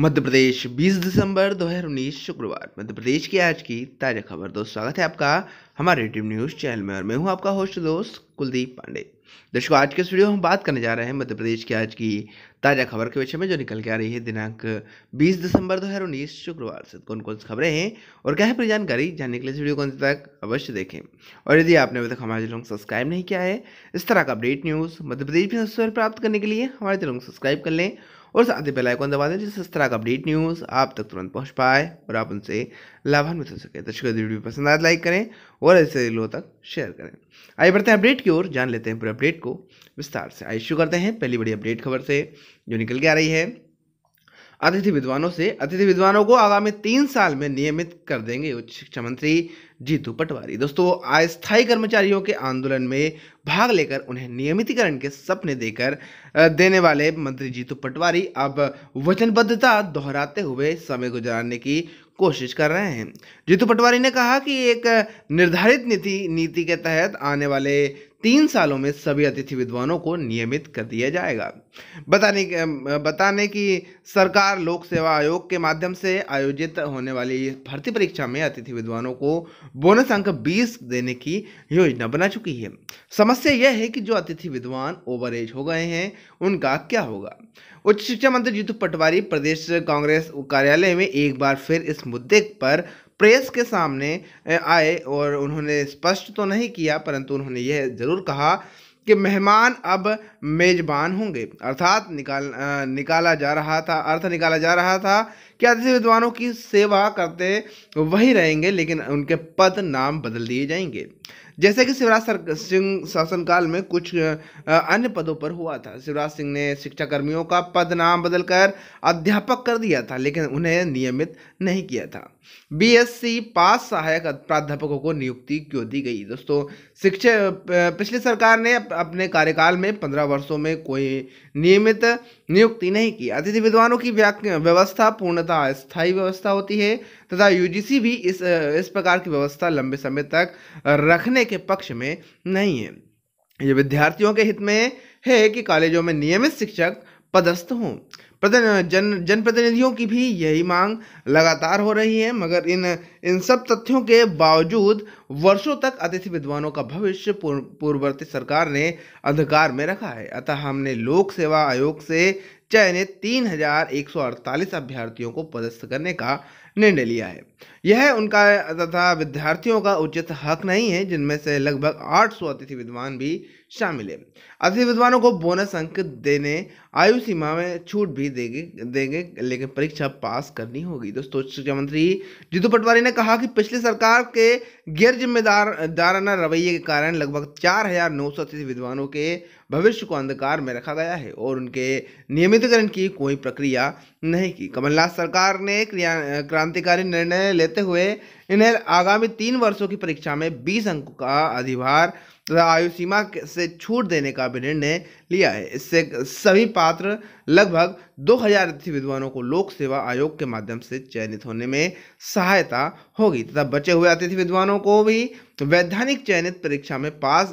मध्य प्रदेश 20 दिसंबर 2019 शुक्रवार मध्य प्रदेश की आज की ताज़ा खबर दोस्त स्वागत है आपका हमारे टीम न्यूज़ चैनल में और मैं हूं आपका होस्ट दोस्त कुलदीप पांडे दर्शकों आज के इस वीडियो में हम बात करने जा रहे हैं मध्य प्रदेश की आज की ताज़ा खबर के विषय में जो निकल के आ रही है दिनांक 20 दिसंबर दो शुक्रवार से कौन कौन सी खबरें हैं और क्या है पूरी जानकारी जानने के लिए इस वीडियो को अंत तक अवश्य देखें और यदि आपने अभी तक हमारे चैनल को सब्सक्राइब नहीं किया है इस तरह का अपडेट न्यूज़ मध्य प्रदेश में प्राप्त करने के लिए हमारे चैनल को सब्सक्राइब कर लें और साथ ही बेलाइकॉन दबा दें जिससे इस तरह का अपडेट न्यूज़ आप तक तुरंत पहुंच पाए और आप उनसे लाभान्वित हो सके दर्शकों तो वीडियो पसंद आए तो लाइक करें और ऐसे लोगों तक शेयर करें आइए बढ़ते हैं अपडेट की ओर जान लेते हैं पूरे अपडेट को विस्तार से आइए शुरू करते हैं पहली बड़ी अपडेट खबर से जो निकल के आ रही है अतिथि विद्वानों से अतिथि विद्वानों को आगामी तीन साल में नियमित कर देंगे उच्च शिक्षा मंत्री जीतू पटवारी दोस्तों अस्थायी कर्मचारियों के आंदोलन में भाग लेकर उन्हें नियमितीकरण के सपने देकर देने वाले मंत्री जीतू पटवारी अब वचनबद्धता दोहराते हुए समय गुजारने की कोशिश कर रहे हैं जीतू पटवारी ने कहा कि एक निर्धारित नीति नीति के तहत आने वाले तीन सालों में सभी अतिथि विद्वानों को नियमित कर दिया जाएगा बताने बताने की सरकार लोक सेवा आयोग के माध्यम से आयोजित होने वाली भर्ती परीक्षा में अतिथि विद्वानों को बोनस अंक 20 देने की योजना बना चुकी है समस्या यह है कि जो अतिथि विद्वान ओवर एज हो गए हैं उनका क्या होगा उच्च शिक्षा मंत्री जीतू पटवारी प्रदेश कांग्रेस कार्यालय में एक बार फिर इस मुद्दे पर प्रेस के सामने आए और उन्होंने स्पष्ट तो नहीं किया परंतु उन्होंने यह ज़रूर कहा कि मेहमान अब मेज़बान होंगे अर्थात निकाल निकाला जा रहा था अर्थ निकाला जा रहा था कि अतिथि विद्वानों की सेवा करते वही रहेंगे लेकिन उनके पद नाम बदल दिए जाएंगे जैसे कि शिवराज सिंह शासनकाल में कुछ अन्य पदों पर हुआ था शिवराज सिंह ने शिक्षाकर्मियों का पद नाम बदलकर अध्यापक कर दिया था लेकिन उन्हें नियमित नहीं किया था बीएससी पास सहायक प्राध्यापकों को नियुक्ति क्यों दी गई दोस्तों शिक्षा पिछली सरकार ने अपने कार्यकाल में पंद्रह वर्षों में कोई नियमित नियुक्ति नहीं की अतिथि विद्वानों की व्यवस्था पूर्णतः अस्थायी व्यवस्था होती है तथा यूजीसी भी इस इस प्रकार की व्यवस्था लंबे समय तक रखने के पक्ष में नहीं है ये विद्यार्थियों के हित में है कि कॉलेजों में नियमित शिक्षक पदस्थ हों जन जनप्रतिनिधियों की भी यही मांग लगातार हो रही है मगर इन इन सब तथ्यों के बावजूद वर्षों तक अतिथि विद्वानों का भविष्य पूर्व, पूर्ववर्ती सरकार ने अंधकार में रखा है अतः हमने लोक सेवा आयोग से चयनित तीन अभ्यर्थियों को पदस्थ करने का निर्णय लिया है यह उनका तथा विद्यार्थियों का उचित हक नहीं है जिनमें से लगभग 800 अतिथि विद्वान भी शामिल है अतिथि विद्वानों को बोनस अंक देने आयु सीमा में छूट भी देंगे देंगे लेकिन परीक्षा पास करनी होगी दोस्तों शिक्षा मंत्री जीतू पटवारी ने कहा कि पिछली सरकार के गैर जिम्मेदार दाराना रवैये के कारण लगभग चार हजार नौ सौ अतिथि विद्वानों के भविष्य को अंधकार में रखा गया है और उनके नियमितकरण की कोई प्रक्रिया नहीं की कमलनाथ सरकार ने क्रांतिकारी निर्णय निर्णय लेते हुए इन्हें आगामी तीन वर्षों की परीक्षा में बीस अंकों का अधिभार तथा आयु सीमा से छूट देने का भी निर्णय लिया है इससे सभी पात्र लगभग दो हजार विद्वानों को लोक सेवा आयोग के माध्यम से चयनित होने में सहायता होगी तथा बचे हुए अतिथि विद्वानों को भी वैधानिक चयनित परीक्षा में पास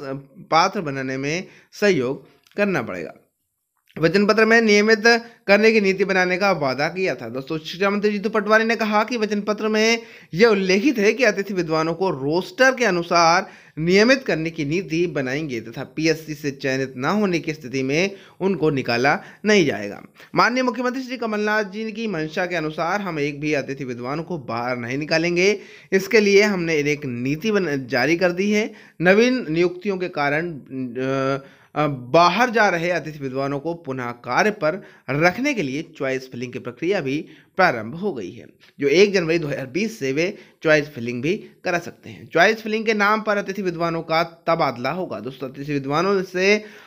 पात्र बनाने में सहयोग करना पड़ेगा वचन पत्र में नियमित करने की नीति बनाने का वादा किया था दोस्तों शिक्षा मंत्री जीतू पटवारी ने कहा कि वचन पत्र में यह उल्लेखित है कि अतिथि विद्वानों को रोस्टर के अनुसार नियमित करने की नीति बनाएंगे तथा पीएससी से चयनित न होने की स्थिति में उनको निकाला नहीं जाएगा माननीय मुख्यमंत्री श्री कमलनाथ जी की मंशा के अनुसार हम एक भी अतिथि विद्वान को बाहर नहीं निकालेंगे इसके लिए हमने एक नीति जारी कर दी है नवीन नियुक्तियों के कारण बाहर जा रहे अतिथि विद्वानों को पुनः कार्य पर रख रखने के लिए चॉइस फिलिंग की प्रक्रिया भी प्रारंभ हो गई है जो 1 जनवरी 2020 से वे चॉइस फिलिंग भी करा सकते हैं चॉइस फिलिंग के नाम पर अतिथि विद्वानों का तबादला होगा दोस्तों अतिथि विद्वानों से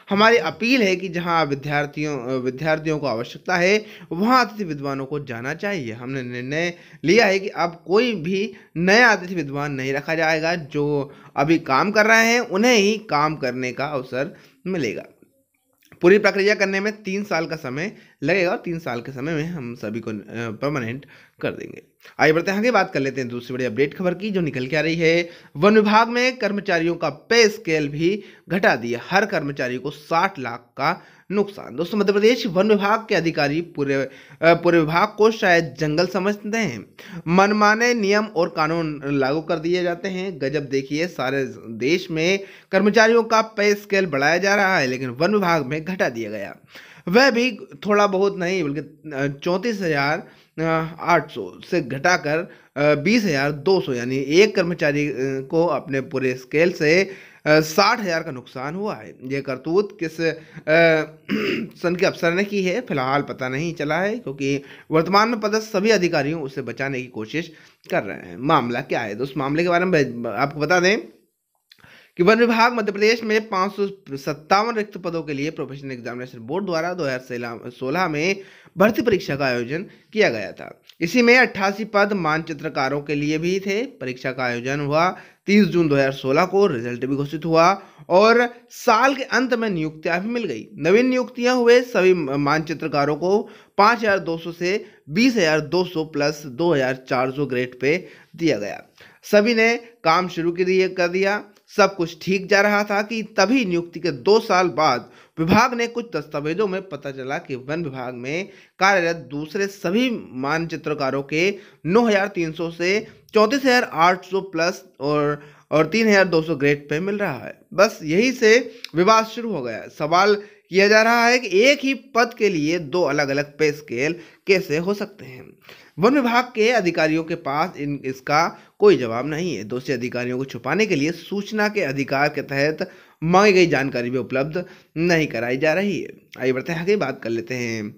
हमारी अपील है कि जहां विद्यार्थियों विद्यार्थियों को आवश्यकता है वहां अतिथि विद्वानों को जाना चाहिए हमने निर्णय लिया है कि अब कोई भी नया अतिथि विद्वान नहीं रखा जाएगा जो अभी काम कर रहे हैं उन्हें ही काम करने का अवसर मिलेगा पूरी प्रक्रिया करने में तीन साल का समय लगेगा और तीन साल के समय में हम सभी को परमानेंट कर देंगे आइए बढ़ते हैं आगे बात कर लेते हैं दूसरी बड़ी अपडेट खबर की जो निकल के आ रही है वन विभाग में कर्मचारियों का पे स्केल भी घटा दिया हर कर्मचारी को साठ लाख का नुकसान दोस्तों मध्य प्रदेश वन विभाग के अधिकारी पूरे पूरे विभाग को शायद जंगल समझते हैं मनमाने नियम और कानून लागू कर दिए जाते हैं गजब देखिए सारे देश में कर्मचारियों का पे स्केल बढ़ाया जा रहा है लेकिन वन विभाग में घटा दिया गया वह भी थोड़ा बहुत नहीं बल्कि चौंतीस हजार आठ सौ से घटाकर बीस हजार दो सौ यानी एक कर्मचारी को अपने पूरे स्केल से साठ हज़ार का नुकसान हुआ है ये करतूत किस सन के अफसर ने की है फिलहाल पता नहीं चला है क्योंकि वर्तमान में पदस्थ सभी अधिकारियों उसे बचाने की कोशिश कर रहे हैं मामला क्या है तो उस मामले के बारे में आपको बता दें कि वन विभाग मध्य प्रदेश में पाँच रिक्त पदों के लिए प्रोफेशनल एग्जामिनेशन बोर्ड द्वारा दो सोलह में भर्ती परीक्षा का आयोजन किया गया था इसी में अट्ठासी पद मानचित्रकारों के लिए भी थे परीक्षा का आयोजन हुआ 30 जून 2016 को रिजल्ट भी घोषित हुआ और साल के अंत में नियुक्तियां भी मिल गई नवीन नियुक्तियां हुए सभी मानचित्रकारों को 5,200 से 20,200 प्लस 2,400 ग्रेड पे दिया गया सभी ने काम शुरू कर दिया सब कुछ ठीक जा रहा था कि तभी नियुक्ति के दो साल बाद विभाग ने कुछ दस्तावेजों में पता चला कि वन विभाग में कार्यरत दूसरे सभी मानचित्रकारों के 9,300 से 34,800 प्लस और और 3,200 ग्रेड पे मिल रहा है बस यही से विवाद शुरू हो गया सवाल किया जा रहा है कि एक ही पद के लिए दो अलग अलग पे स्केल कैसे हो सकते हैं वन विभाग के अधिकारियों के पास इन इसका कोई जवाब नहीं है दोषी अधिकारियों को छुपाने के लिए सूचना के अधिकार के तहत मांगी गई जानकारी भी उपलब्ध नहीं कराई जा रही है आइए बढ़ते हैं आगे बात कर लेते हैं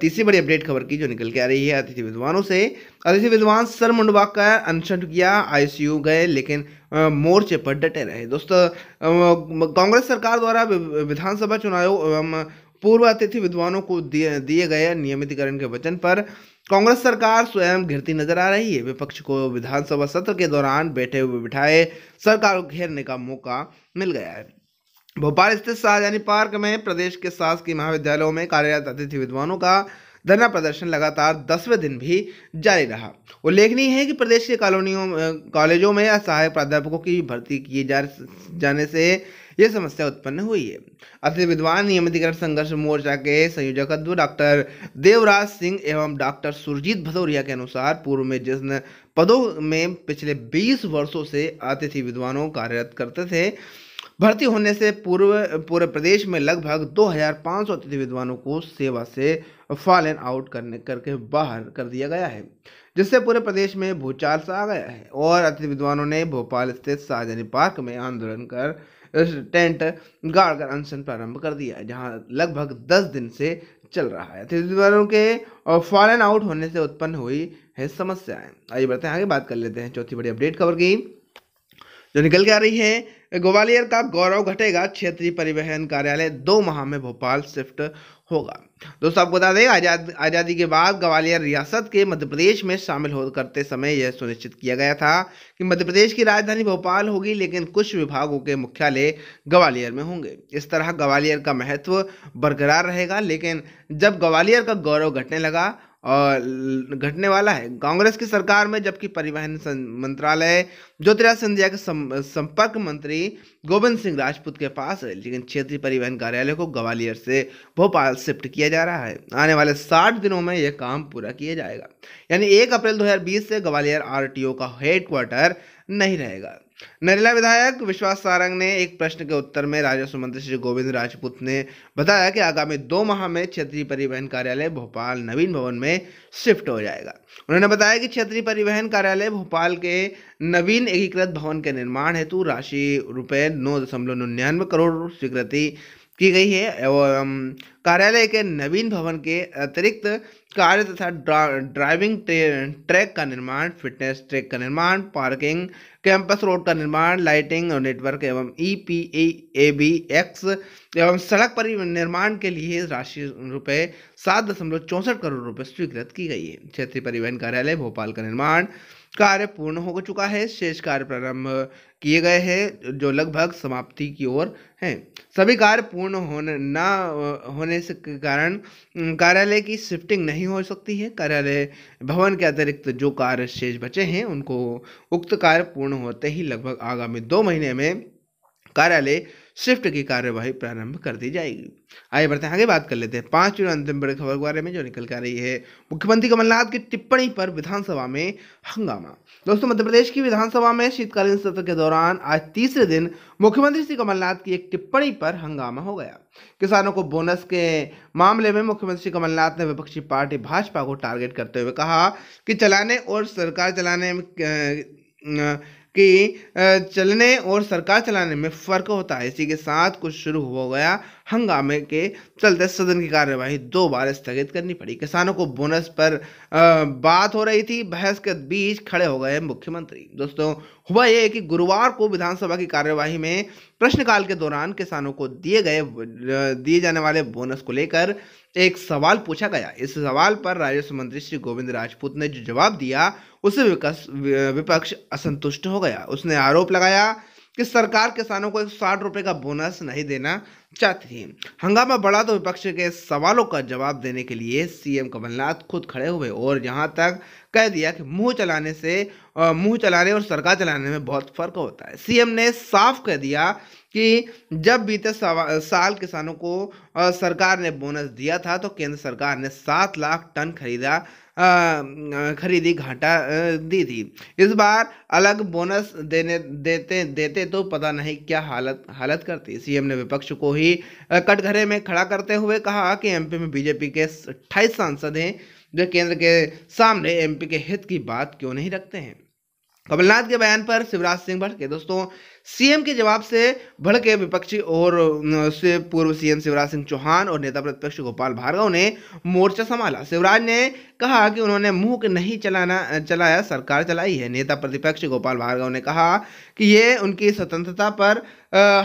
तीसरी बड़ी अपडेट खबर की जो निकल के आ रही है अतिथि विद्वानों से अतिथि विद्वान सर मुंडवा का अनशन किया आईसीयू गए लेकिन मोर्चे पर डटे रहे दोस्तों कांग्रेस सरकार द्वारा विधानसभा चुनाव एवं पूर्व अतिथि विद्वानों को दिए दिए गए नियमितीकरण के वचन पर कांग्रेस सरकार स्वयं घिरती नजर आ रही है विपक्ष को विधानसभा सत्र के दौरान बैठे हुए बिठाए सरकार को घेरने का मौका मिल गया है भोपाल स्थित शाहजहानी पार्क में प्रदेश के शासकीय महाविद्यालयों में कार्यरत अतिथि विद्वानों का धरना प्रदर्शन लगातार दसवें दिन भी जारी रहा उल्लेखनीय है कि प्रदेश के कॉलोनियों कॉलेजों में असहायक प्राध्यापकों की भर्ती किए जा जाने से ये समस्या उत्पन्न हुई है अतिथि विद्वान नियमितीकरण संघर्ष मोर्चा के संयोजकत्व डॉक्टर देवराज सिंह एवं डॉक्टर सुरजीत भदौरिया के अनुसार पूर्व में जिन पदों में पिछले 20 वर्षों से अतिथि विद्वानों कार्यरत करते थे भर्ती होने से पूर्व पूरे प्रदेश में लगभग 2,500 अतिथि विद्वानों को सेवा से फॉल एंड आउट करने करके बाहर कर दिया गया है जिससे पूरे प्रदेश में भूचाल सा आ गया है और अतिथि विद्वानों ने भोपाल स्थित शाहजनी पार्क में आंदोलन कर टेंट गाड़ कर अनशन प्रारंभ कर दिया जहां लगभग 10 दिन से चल रहा है अतिथि विद्वानों के फॉल एंड आउट होने से उत्पन्न हुई है समस्याएं आइए बढ़ते हैं आगे बात कर लेते हैं चौथी बड़ी अपडेट खबर की जो निकल के आ रही है ग्वालियर का गौरव घटेगा क्षेत्रीय परिवहन कार्यालय दो माह में भोपाल शिफ्ट होगा दोस्तों आपको बता दें आज़ाद आज़ादी के बाद ग्वालियर रियासत के मध्य प्रदेश में शामिल हो करते समय यह सुनिश्चित किया गया था कि मध्य प्रदेश की राजधानी भोपाल होगी लेकिन कुछ विभागों के मुख्यालय ग्वालियर में होंगे इस तरह ग्वालियर का महत्व बरकरार रहेगा लेकिन जब ग्वालियर का गौरव घटने लगा घटने वाला है कांग्रेस की सरकार में जबकि परिवहन मंत्रालय ज्योतिराज सिंधिया के संपर्क मंत्री गोविंद सिंह राजपूत के पास है लेकिन क्षेत्रीय परिवहन कार्यालय को ग्वालियर से भोपाल शिफ्ट किया जा रहा है आने वाले साठ दिनों में यह काम पूरा किया जाएगा यानी एक अप्रैल दो से ग्वालियर आर का हेडक्वार्टर नहीं रहेगा नरेला विधायक विश्वास सारंग ने एक प्रश्न के उत्तर में राजस्व मंत्री श्री गोविंद राजपूत ने बताया कि आगामी दो माह में क्षेत्रीय परिवहन कार्यालय भोपाल नवीन भवन में शिफ्ट हो जाएगा उन्होंने बताया कि क्षेत्रीय परिवहन कार्यालय भोपाल के नवीन एकीकृत भवन के निर्माण हेतु राशि रुपये नौ दशमलव निन्यानवे करोड़ स्वीकृति की गई है एवं कार्यालय के नवीन भवन के अतिरिक्त कार्य तथा ड्रा, ड्राइविंग ट्रैक का निर्माण फिटनेस ट्रैक का निर्माण पार्किंग कैंपस रोड का निर्माण लाइटिंग और नेटवर्क एवं E P A B X एवं सड़क पर निर्माण के लिए राशि रुपये सात दशमलव चौंसठ करोड़ रुपये स्वीकृत की गई है क्षेत्रीय परिवहन कार्यालय भोपाल का निर्माण कार्य पूर्ण हो चुका है शेष कार्य प्रारंभ किए गए हैं जो लगभग समाप्ति की ओर हैं सभी कार्य पूर्ण होने ना होने से कारण कार्यालय की शिफ्टिंग नहीं हो सकती है कार्यालय भवन के अतिरिक्त जो कार्य शेष बचे हैं उनको उक्त कार्य पूर्ण होते ही लगभग आगामी दो महीने में कार्यालय शिफ्ट की कार्यवाही प्रारंभ कर दी जाएगी आइए बढ़ते हैं आगे बात कर लेते हैं पांच और अंतिम बड़ी खबर के बारे में जो निकल कर रही है मुख्यमंत्री कमलनाथ की टिप्पणी पर विधानसभा में हंगामा दोस्तों मध्य प्रदेश की विधानसभा में शीतकालीन सत्र के दौरान आज तीसरे दिन मुख्यमंत्री श्री कमलनाथ की एक टिप्पणी पर हंगामा हो गया किसानों को बोनस के मामले में मुख्यमंत्री कमलनाथ ने विपक्षी पार्टी भाजपा को टारगेट करते हुए कहा कि चलाने और सरकार चलाने कि चलने और सरकार चलाने में फ़र्क होता है इसी के साथ कुछ शुरू हो गया हंगामे के चलते सदन की कार्यवाही दो बार स्थगित करनी पड़ी किसानों को बोनस पर बात हो रही थी बहस के बीच खड़े हो गए मुख्यमंत्री दोस्तों हुआ यह कि गुरुवार को विधानसभा की कार्यवाही में प्रश्नकाल के दौरान किसानों को दिए गए दिए जाने वाले बोनस को लेकर एक सवाल पूछा गया इस सवाल पर राजस्व मंत्री श्री गोविंद राजपूत ने जो जवाब दिया उससे विपक्ष असंतुष्ट हो गया उसने आरोप लगाया कि सरकार किसानों को एक साठ का बोनस नहीं देना चाहती थी हंगामा बढ़ा तो विपक्ष के सवालों का जवाब देने के लिए सीएम कमलनाथ खुद खड़े हुए और यहाँ तक कह दिया कि मुंह चलाने से मुंह चलाने और सरकार चलाने में बहुत फर्क होता है सीएम ने साफ कह दिया कि जब बीते साल किसानों को सरकार ने बोनस दिया था तो केंद्र सरकार ने सात लाख टन खरीदा खरीदी घाटा दी थी इस बार अलग बोनस देने देते देते तो पता नहीं क्या हालत हालत करती सीएम ने विपक्ष को ही कटघरे में खड़ा करते हुए कहा कि एमपी में बीजेपी के अट्ठाईस सांसद हैं जो केंद्र के सामने एमपी के हित की बात क्यों नहीं रखते हैं कमलनाथ के बयान पर शिवराज सिंह भड़के दोस्तों सीएम के जवाब से भड़के विपक्षी और से पूर्व सीएम शिवराज सिंह चौहान और नेता प्रतिपक्ष गोपाल भार्गव ने मोर्चा संभाला शिवराज ने कहा कि उन्होंने मुंह नहीं चलाना चलाया सरकार चलाई है नेता प्रतिपक्ष गोपाल भार्गव ने कहा कि ये उनकी स्वतंत्रता पर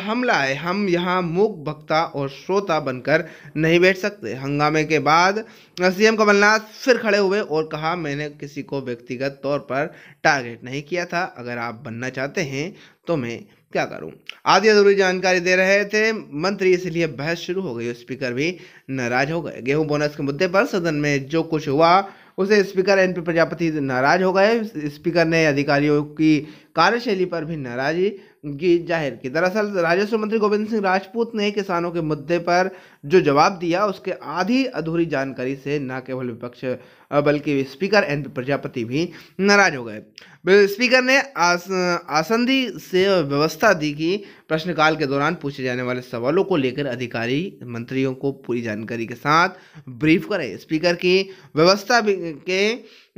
हमला है हम यहाँ मूक भक्ता और श्रोता बनकर नहीं बैठ सकते हंगामे के बाद सीएम कमलनाथ फिर खड़े हुए और कहा मैंने किसी को व्यक्तिगत तौर पर टारगेट नहीं किया था अगर आप बनना चाहते हैं तो मैं क्या करूं आधी अधूरी जानकारी दे रहे थे मंत्री इसलिए बहस शुरू हो गई स्पीकर भी नाराज हो गए गेहूं बोनस के मुद्दे पर सदन में जो कुछ हुआ उसे स्पीकर एन प्रजापति नाराज हो गए स्पीकर ने अधिकारियों की कार्यशैली पर भी नाराजगी की जाहिर की दरअसल राजस्व मंत्री गोविंद सिंह राजपूत ने किसानों के मुद्दे पर जो जवाब दिया उसके आधी अधूरी जानकारी से न केवल विपक्ष बल्कि स्पीकर एन प्रजापति भी नाराज हो गए स्पीकर ने आस, आसंदी से व्यवस्था दी कि प्रश्नकाल के दौरान पूछे जाने वाले सवालों को लेकर अधिकारी मंत्रियों को पूरी जानकारी के साथ ब्रीफ करें स्पीकर की व्यवस्था के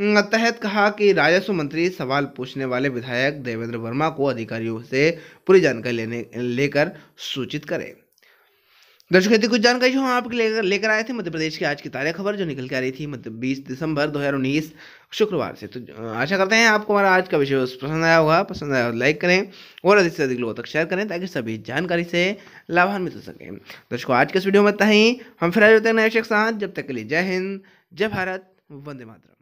तहत कहा कि राजस्व मंत्री सवाल पूछने वाले विधायक देवेंद्र वर्मा को अधिकारियों से पूरी जानकारी लेने लेकर सूचित करें दर्शक यदि कुछ जानकारी जो हम आपके लेकर लेकर आए थे मध्य प्रदेश की आज की ताजा खबर जो निकल के आ रही थी मध्य बीस दिसंबर 2019 शुक्रवार से तो आशा करते हैं आपको हमारा आज का विषय पसंद आया होगा पसंद आया हो तो लाइक करें और अधिक से अधिक लोगों तक शेयर करें ताकि सभी जानकारी से लाभान्वित हो सकें दर्शकों आज के इस वीडियो में इतना ही हम फिर आ जाते हैं नए साथ जब तक के लिए जय हिंद जय भारत वंदे मातरम